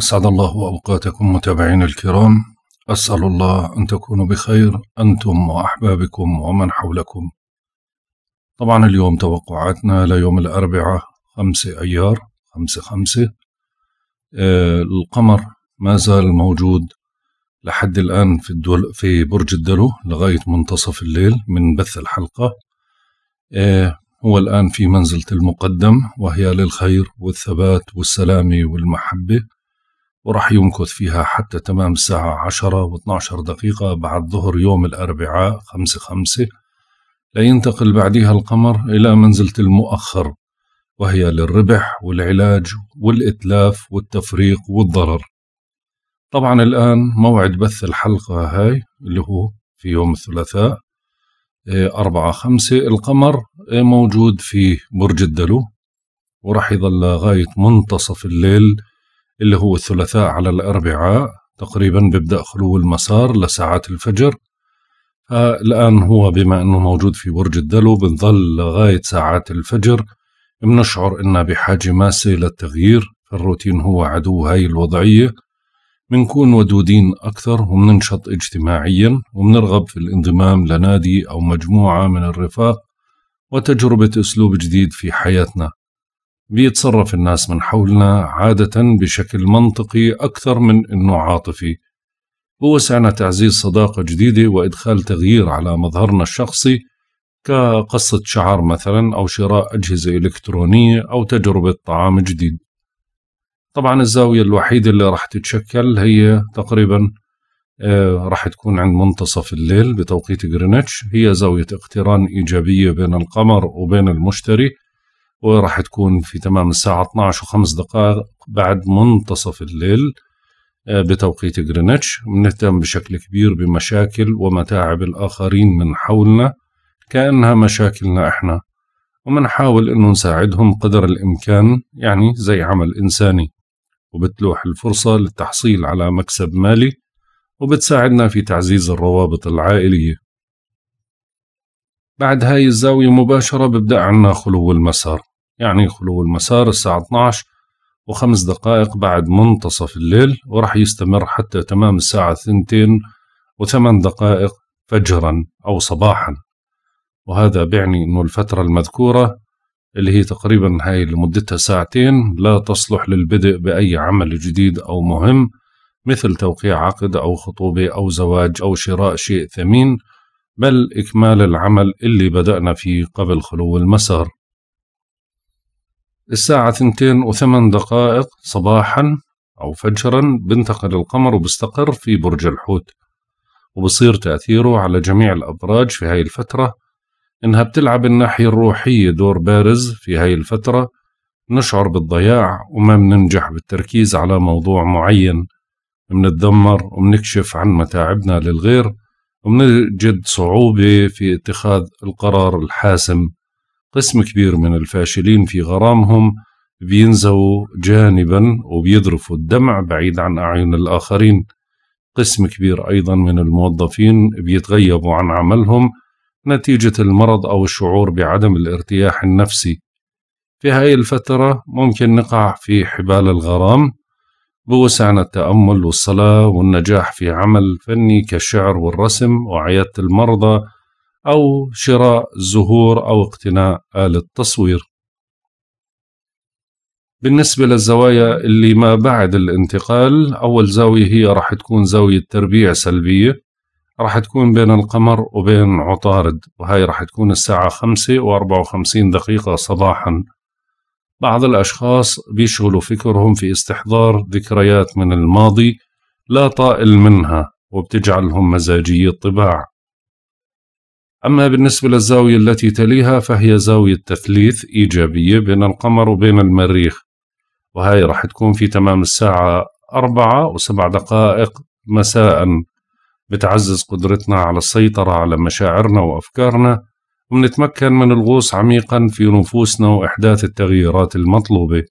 أسعد الله أوقاتكم متابعين الكرام أسأل الله أن تكونوا بخير أنتم وأحبابكم ومن حولكم طبعا اليوم توقعاتنا ليوم الأربعاء خمسة أيار خمسة خمسة آه القمر ما زال موجود لحد الآن في, الدول في برج الدلو لغاية منتصف الليل من بث الحلقة آه هو الآن في منزلة المقدم وهي للخير والثبات والسلام والمحبة وراح يمكث فيها حتى تمام الساعة 10 و 12 دقيقة بعد ظهر يوم الأربعاء 5 5 لينتقل بعدها القمر إلى منزلة المؤخر وهي للربح والعلاج والإتلاف والتفريق والضرر طبعا الآن موعد بث الحلقة هاي اللي هو في يوم الثلاثاء آه، أربعة خمسة القمر آه، موجود في برج الدلو وراح يظل لغاية منتصف الليل اللي هو الثلاثاء على الأربعاء تقريبا بيبدأ خلو المسار لساعات الفجر آه، الآن هو بما أنه موجود في برج الدلو بنظل لغاية ساعات الفجر بنشعر إننا بحاجة ماسة للتغيير فالروتين هو عدو هاي الوضعية بنكون ودودين أكثر وبننشط اجتماعيا وبنرغب في الانضمام لنادي أو مجموعة من الرفاق وتجربة أسلوب جديد في حياتنا بيتصرف الناس من حولنا عادة بشكل منطقي أكثر من أنه عاطفي ووسعنا تعزيز صداقة جديدة وإدخال تغيير على مظهرنا الشخصي كقصة شعر مثلا أو شراء أجهزة إلكترونية أو تجربة طعام جديد طبعا الزاوية الوحيدة اللي راح تتشكل هي تقريبا آه، راح تكون عند منتصف الليل بتوقيت غرينتش هي زاوية اقتران إيجابية بين القمر وبين المشتري وراح تكون في تمام الساعة 12 وخمس دقائق بعد منتصف الليل آه، بتوقيت غرينتش بنهتم بشكل كبير بمشاكل ومتاعب الآخرين من حولنا كأنها مشاكلنا إحنا ومنحاول إنه نساعدهم قدر الإمكان يعني زي عمل إنساني وبتلوح الفرصة للتحصيل على مكسب مالي وبتساعدنا في تعزيز الروابط العائلية بعد هاي الزاوية مباشرة ببدأ عنا خلو المسار يعني خلو المسار الساعة 12 وخمس دقائق بعد منتصف الليل ورح يستمر حتى تمام الساعة ثنتين وثمان دقائق فجرا أو صباحا وهذا بيعني أنه الفترة المذكورة اللي هي تقريبا هاي اللي مدتها ساعتين لا تصلح للبدء بأي عمل جديد أو مهم مثل توقيع عقد أو خطوبة أو زواج أو شراء شيء ثمين بل إكمال العمل اللي بدأنا فيه قبل خلو المسار الساعة ثنتين وثمان دقائق صباحا أو فجرا بنتقل القمر وبستقر في برج الحوت وبصير تأثيره على جميع الأبراج في هاي الفترة إنها بتلعب الناحية الروحية دور بارز في هاي الفترة نشعر بالضياع وما بننجح بالتركيز على موضوع معين بنتذمر وبنكشف عن متاعبنا للغير وبنجد صعوبة في اتخاذ القرار الحاسم قسم كبير من الفاشلين في غرامهم بينزووا جانبا وبيذرفوا الدمع بعيد عن أعين الآخرين قسم كبير أيضا من الموظفين بيتغيبوا عن عملهم نتيجة المرض أو الشعور بعدم الارتياح النفسي في هاي الفترة ممكن نقع في حبال الغرام بوسعنا التأمل والصلاة والنجاح في عمل فني كالشعر والرسم وعيادة المرضى أو شراء زهور أو اقتناء آلة تصوير بالنسبة للزوايا اللي ما بعد الانتقال أول زاوية هي راح تكون زاوية تربيع سلبية راح تكون بين القمر وبين عطارد وهي راح تكون الساعة خمسة وأربعة وخمسين دقيقة صباحا بعض الأشخاص بيشغلوا فكرهم في استحضار ذكريات من الماضي لا طائل منها وبتجعلهم مزاجية الطباع أما بالنسبة للزاوية التي تليها فهي زاوية تثليث إيجابية بين القمر وبين المريخ وهي راح تكون في تمام الساعة أربعة وسبع دقائق مساء بتعزز قدرتنا على السيطرة على مشاعرنا وأفكارنا ونتمكن من الغوص عميقا في نفوسنا وإحداث التغييرات المطلوبة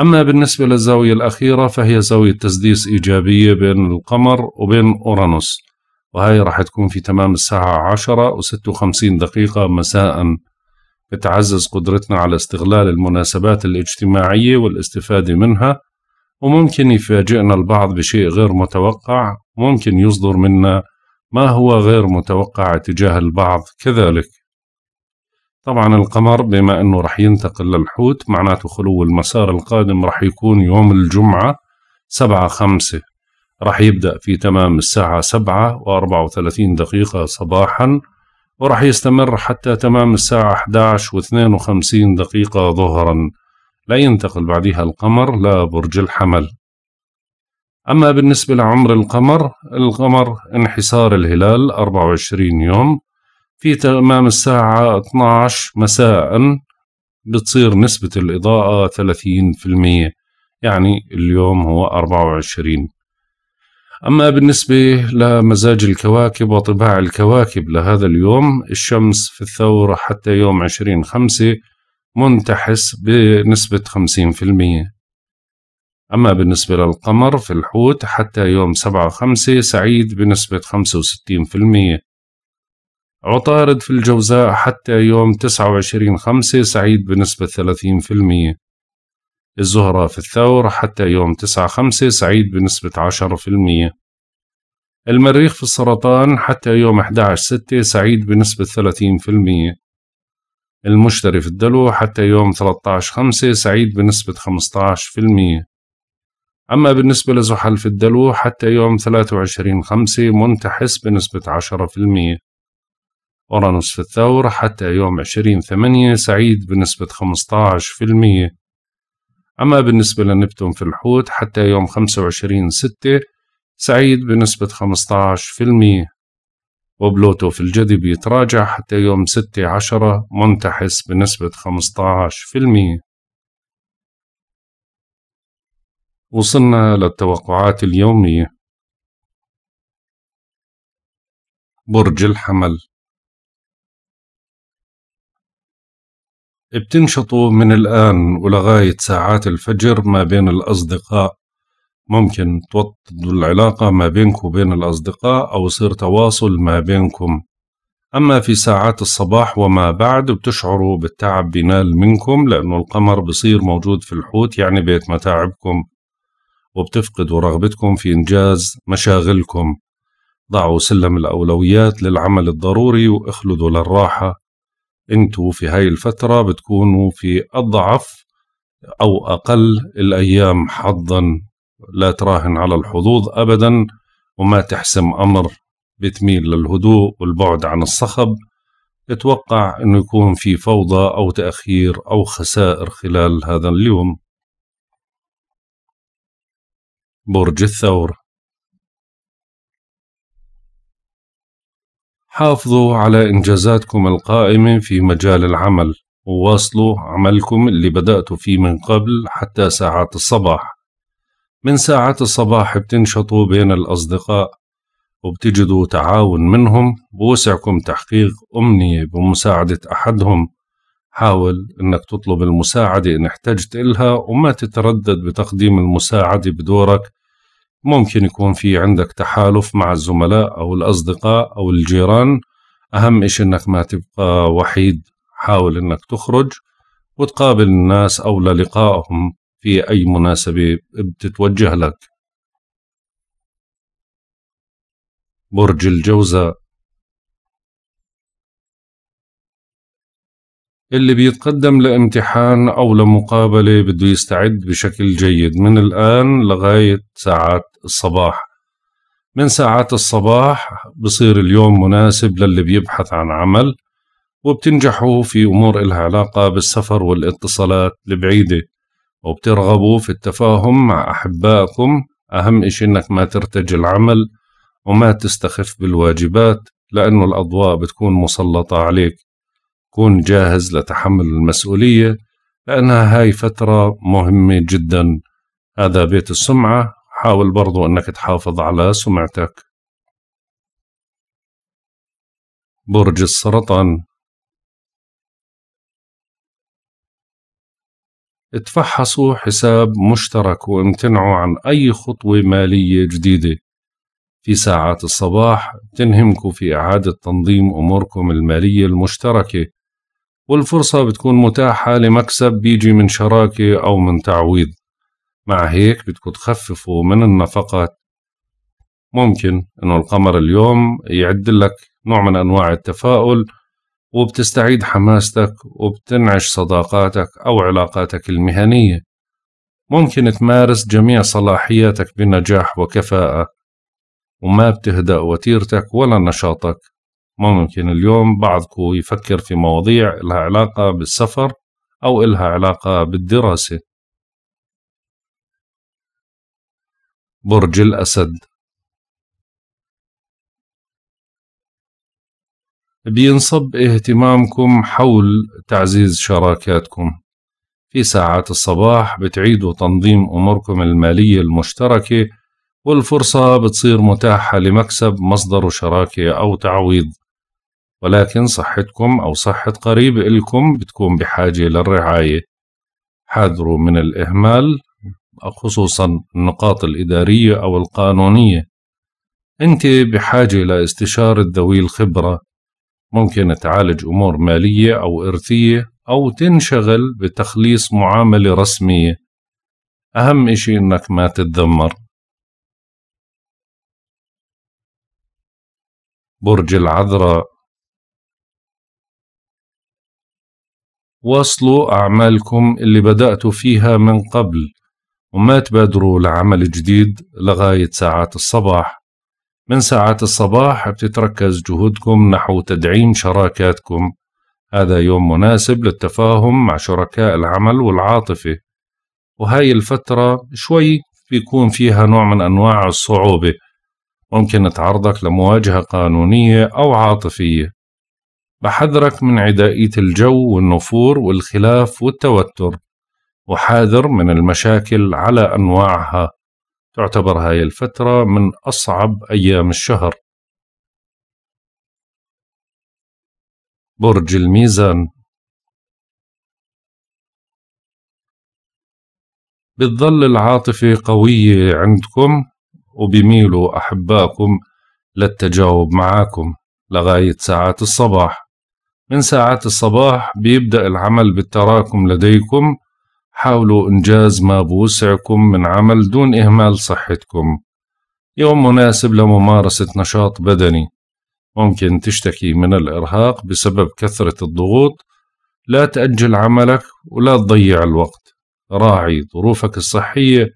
أما بالنسبة للزاوية الأخيرة فهي زاوية تسديس إيجابية بين القمر وبين أورانوس وهي راح تكون في تمام الساعة عشرة وست وخمسين دقيقة مساء بتعزز قدرتنا على استغلال المناسبات الاجتماعية والاستفادة منها وممكن يفاجئنا البعض بشيء غير متوقع ممكن يصدر منا ما هو غير متوقع تجاه البعض كذلك طبعا القمر بما أنه رح ينتقل للحوت معناته خلو المسار القادم رح يكون يوم الجمعة سبعة خمسة راح يبدأ في تمام الساعة 7 و34 دقيقة صباحا وراح يستمر حتى تمام الساعة 11 و52 دقيقة ظهرا لا ينتقل بعدها القمر لبرج الحمل أما بالنسبة لعمر القمر القمر انحسار الهلال 24 يوم في تمام الساعة 12 مساء بتصير نسبة الإضاءة 30% يعني اليوم هو 24 أما بالنسبة لمزاج الكواكب وطباع الكواكب لهذا اليوم الشمس في الثورة حتى يوم عشرين خمسة منتحس بنسبة 50% أما بالنسبة للقمر في الحوت حتى يوم 7 5 سعيد بنسبة 65% عطارد في الجوزاء حتى يوم 29 خمسة سعيد بنسبة 30% الزهرة في الثور حتى يوم 9/5 سعيد بنسبة 10%. المريخ في السرطان حتى يوم 11/6 سعيد بنسبة 30%. المشتري في الدلو حتى يوم 13/5 سعيد بنسبة 15%. أما بالنسبة لزحل في الدلو حتى يوم 23/5 منتحس بنسبة 10%. أورانوس في الثور حتى يوم 20/8 سعيد بنسبة 15%. أما بالنسبة لنبتون في الحوت حتى يوم 25 6 سعيد بنسبة 15% وبلوتو في الجدي بيتراجع حتى يوم 6 10 منتحس بنسبة 15% وصلنا للتوقعات اليومية برج الحمل بتنشطوا من الآن ولغاية ساعات الفجر ما بين الأصدقاء ممكن توطدوا العلاقة ما بينكم وبين الأصدقاء أو يصير تواصل ما بينكم أما في ساعات الصباح وما بعد بتشعروا بالتعب بينال منكم لأنه القمر بصير موجود في الحوت يعني بيت متاعبكم وبتفقدوا رغبتكم في إنجاز مشاغلكم ضعوا سلم الأولويات للعمل الضروري واخلدوا للراحة انتوا في هاي الفترة بتكونوا في اضعف او اقل الايام حظا لا تراهن على الحظوظ ابدا وما تحسم امر بتميل للهدوء والبعد عن الصخب اتوقع انه يكون في فوضى او تاخير او خسائر خلال هذا اليوم برج الثور حافظوا على إنجازاتكم القائمة في مجال العمل وواصلوا عملكم اللي بدأتوا فيه من قبل حتى ساعات الصباح من ساعات الصباح بتنشطوا بين الأصدقاء وبتجدوا تعاون منهم بوسعكم تحقيق أمنية بمساعدة أحدهم حاول أنك تطلب المساعدة إن احتجت إلها وما تتردد بتقديم المساعدة بدورك ممكن يكون في عندك تحالف مع الزملاء أو الأصدقاء أو الجيران أهم إشي إنك ما تبقى وحيد حاول إنك تخرج وتقابل الناس أو للقائهم في أي مناسبة بتتوجه لك برج الجوزاء اللي بيتقدم لامتحان أو لمقابلة بده يستعد بشكل جيد من الآن لغاية ساعات الصباح من ساعات الصباح بصير اليوم مناسب للي بيبحث عن عمل وبتنجحوا في أمور إلها علاقة بالسفر والاتصالات البعيدة وبترغبوا في التفاهم مع أحبائكم أهم إشي إنك ما ترتج العمل وما تستخف بالواجبات لأنه الأضواء بتكون مسلطة عليك كون جاهز لتحمل المسؤولية لأنها هاي فترة مهمة جدا هذا بيت السمعة حاول برضو أنك تحافظ على سمعتك برج السرطان اتفحصوا حساب مشترك وامتنعوا عن أي خطوة مالية جديدة في ساعات الصباح تنهمكم في إعادة تنظيم أموركم المالية المشتركة والفرصة بتكون متاحة لمكسب بيجي من شراكة أو من تعويض مع هيك بتكون تخففوا من النفقات ممكن إنه القمر اليوم يعد لك نوع من أنواع التفاؤل وبتستعيد حماستك وبتنعش صداقاتك أو علاقاتك المهنية ممكن تمارس جميع صلاحياتك بنجاح وكفاءة وما بتهدأ وتيرتك ولا نشاطك ممكن اليوم بعضكم يفكر في مواضيع لها علاقة بالسفر أو لها علاقة بالدراسة برج الأسد بينصب اهتمامكم حول تعزيز شراكاتكم في ساعات الصباح بتعيدوا تنظيم أموركم المالية المشتركة والفرصة بتصير متاحة لمكسب مصدر شراكة أو تعويض ولكن صحتكم أو صحة قريب إلكم بتكون بحاجة للرعاية حاذروا من الإهمال خصوصا النقاط الإدارية أو القانونية أنت بحاجة لاستشارة ذوي الخبرة ممكن تعالج أمور مالية أو إرثية أو تنشغل بتخليص معاملة رسمية أهم إشي إنك ما تتذمر برج العذراء واصلوا أعمالكم اللي بدأتوا فيها من قبل وما تبادروا لعمل جديد لغاية ساعات الصباح من ساعات الصباح بتتركز جهودكم نحو تدعيم شراكاتكم هذا يوم مناسب للتفاهم مع شركاء العمل والعاطفة وهاي الفترة شوي بيكون فيها نوع من أنواع الصعوبة ممكن تعرضك لمواجهة قانونية أو عاطفية بحذرك من عدائية الجو والنفور والخلاف والتوتر وحاذر من المشاكل على أنواعها تعتبر هاي الفترة من أصعب أيام الشهر برج الميزان بتظل العاطفة قوية عندكم وبميلوا أحباكم للتجاوب معاكم لغاية ساعات الصباح من ساعات الصباح بيبدأ العمل بالتراكم لديكم حاولوا إنجاز ما بوسعكم من عمل دون إهمال صحتكم يوم مناسب لممارسة نشاط بدني ممكن تشتكي من الإرهاق بسبب كثرة الضغوط لا تأجل عملك ولا تضيع الوقت راعي ظروفك الصحية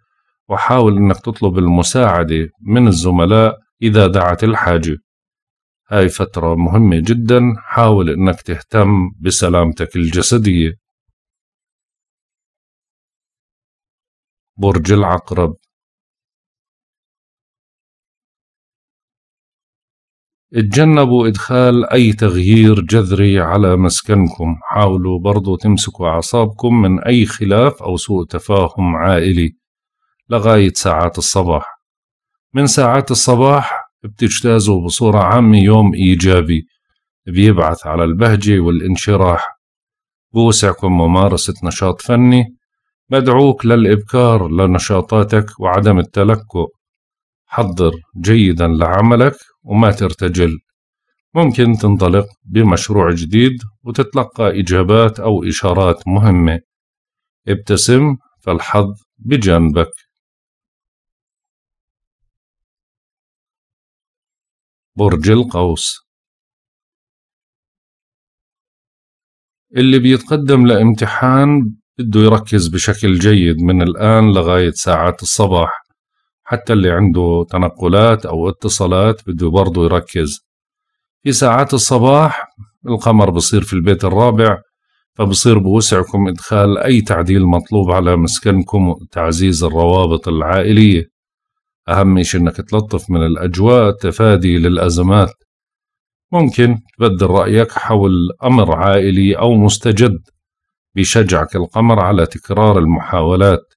وحاول أنك تطلب المساعدة من الزملاء إذا دعت الحاجة هاي فترة مهمة جدا حاول انك تهتم بسلامتك الجسدية برج العقرب اتجنبوا إدخال أي تغيير جذري على مسكنكم حاولوا برضو تمسكوا أعصابكم من أي خلاف أو سوء تفاهم عائلي لغاية ساعات الصباح من ساعات الصباح بتجتازه بصورة عامة يوم إيجابي بيبعث على البهجة والانشراح بوسعكم ممارسة نشاط فني بدعوك للإبكار لنشاطاتك وعدم التلكؤ حضر جيدا لعملك وما ترتجل ممكن تنطلق بمشروع جديد وتتلقى إجابات أو إشارات مهمة ابتسم فالحظ بجانبك برج القوس اللي بيتقدم لامتحان بده يركز بشكل جيد من الآن لغاية ساعات الصباح حتى اللي عنده تنقلات أو اتصالات بده برضه يركز في ساعات الصباح القمر بصير في البيت الرابع فبصير بوسعكم إدخال أي تعديل مطلوب على مسكنكم وتعزيز الروابط العائلية أهم شيء إنك تلطف من الأجواء تفادي للأزمات ممكن تبدل رأيك حول أمر عائلي أو مستجد بيشجعك القمر على تكرار المحاولات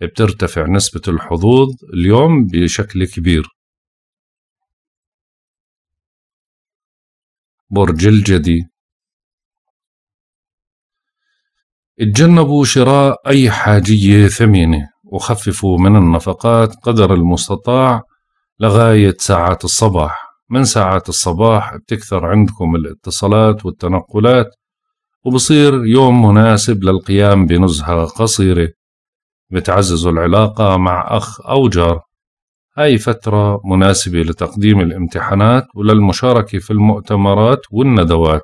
بترتفع نسبة الحظوظ اليوم بشكل كبير برج الجدي اتجنبوا شراء أي حاجية ثمينة وخففوا من النفقات قدر المستطاع لغاية ساعات الصباح من ساعات الصباح بتكثر عندكم الاتصالات والتنقلات وبصير يوم مناسب للقيام بنزهة قصيرة بتعززوا العلاقة مع أخ أو جار هاي فترة مناسبة لتقديم الامتحانات وللمشاركة في المؤتمرات والندوات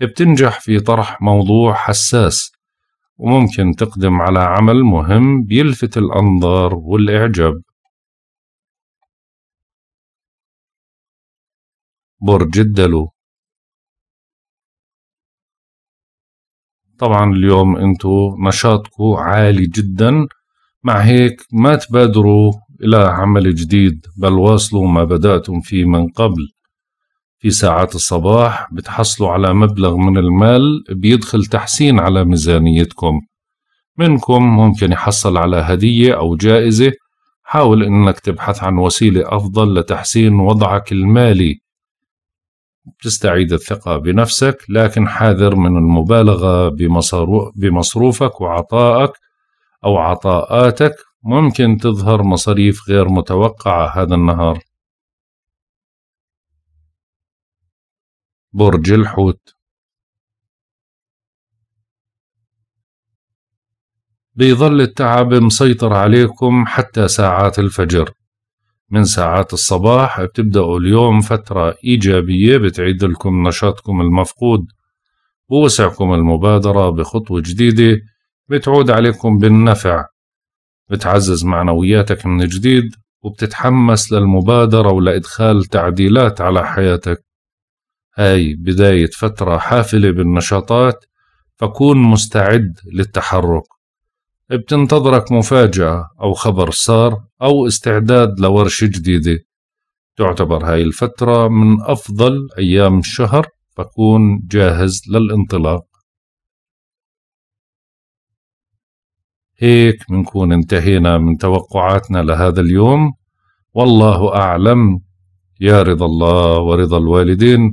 بتنجح في طرح موضوع حساس وممكن تقدم على عمل مهم بيلفت الأنظار والإعجاب برج الدلو طبعا اليوم انتو نشاطكو عالي جدا مع هيك ما تبادروا إلى عمل جديد بل واصلوا ما بدأتم فيه من قبل في ساعات الصباح بتحصلوا على مبلغ من المال بيدخل تحسين على ميزانيتكم منكم ممكن يحصل على هدية أو جائزة حاول أنك تبحث عن وسيلة أفضل لتحسين وضعك المالي تستعيد الثقة بنفسك لكن حاذر من المبالغة بمصروفك وعطائك أو عطاءاتك ممكن تظهر مصاريف غير متوقعة هذا النهار برج الحوت بيظل التعب مسيطر عليكم حتى ساعات الفجر من ساعات الصباح بتبدأوا اليوم فترة إيجابية بتعيد لكم نشاطكم المفقود بوسعكم المبادرة بخطوة جديدة بتعود عليكم بالنفع بتعزز معنوياتك من جديد وبتتحمس للمبادرة ولإدخال تعديلات على حياتك هاي بداية فترة حافلة بالنشاطات فكون مستعد للتحرك بتنتظرك مفاجأة أو خبر صار أو استعداد لورشة جديدة تعتبر هاي الفترة من أفضل أيام الشهر فكون جاهز للانطلاق هيك بنكون انتهينا من توقعاتنا لهذا اليوم والله أعلم يا رضا الله ورضا الوالدين